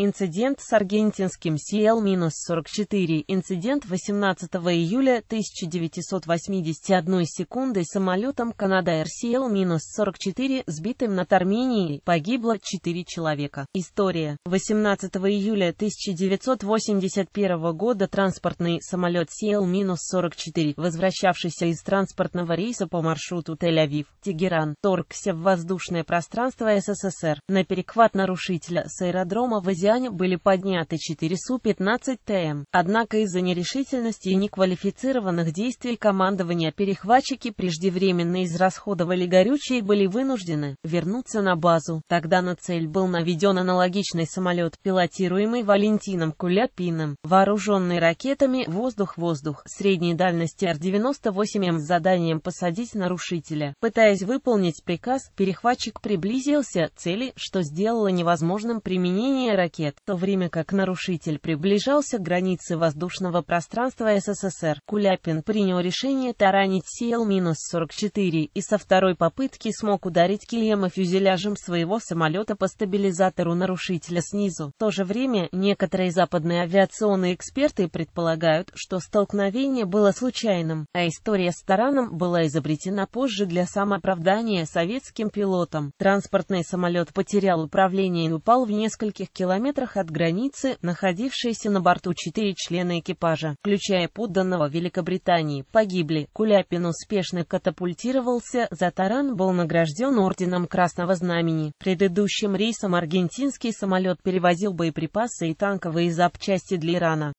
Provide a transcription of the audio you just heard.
Инцидент с аргентинским CL-44. Инцидент 18 июля 1981 секунды самолетом Canada Air CL-44, сбитым над Арменией, погибло 4 человека. История. 18 июля 1981 года транспортный самолет CL-44, возвращавшийся из транспортного рейса по маршруту Тель-Авив, Тегеран, торгся в воздушное пространство СССР на перехват нарушителя с аэродрома в Азиатском Пхеньяне были подняты 4 Су-15 ТМ. Однако из-за нерешительности и неквалифицированных действий командования перехватчики преждевременно израсходовали горючее и были вынуждены вернуться на базу. Тогда на цель был наведен аналогичный самолет, пилотируемый Валентином Куляпиным, вооруженный ракетами «Воздух-воздух» средней дальности Р-98М с заданием посадить нарушителя. Пытаясь выполнить приказ, перехватчик приблизился к цели, что сделало невозможным применение ракет ракет, в то время как нарушитель приближался к границе воздушного пространства СССР. Куляпин принял решение таранить сл 44 и со второй попытки смог ударить килем фюзеляжем своего самолета по стабилизатору нарушителя снизу. В то же время некоторые западные авиационные эксперты предполагают, что столкновение было случайным, а история с тараном была изобретена позже для самооправдания советским пилотам. Транспортный самолет потерял управление и упал в нескольких километрах километрах от границы, находившиеся на борту четыре члена экипажа, включая подданного Великобритании, погибли. Куляпин успешно катапультировался, за таран был награжден орденом Красного Знамени. Предыдущим рейсом аргентинский самолет перевозил боеприпасы и танковые запчасти для Ирана.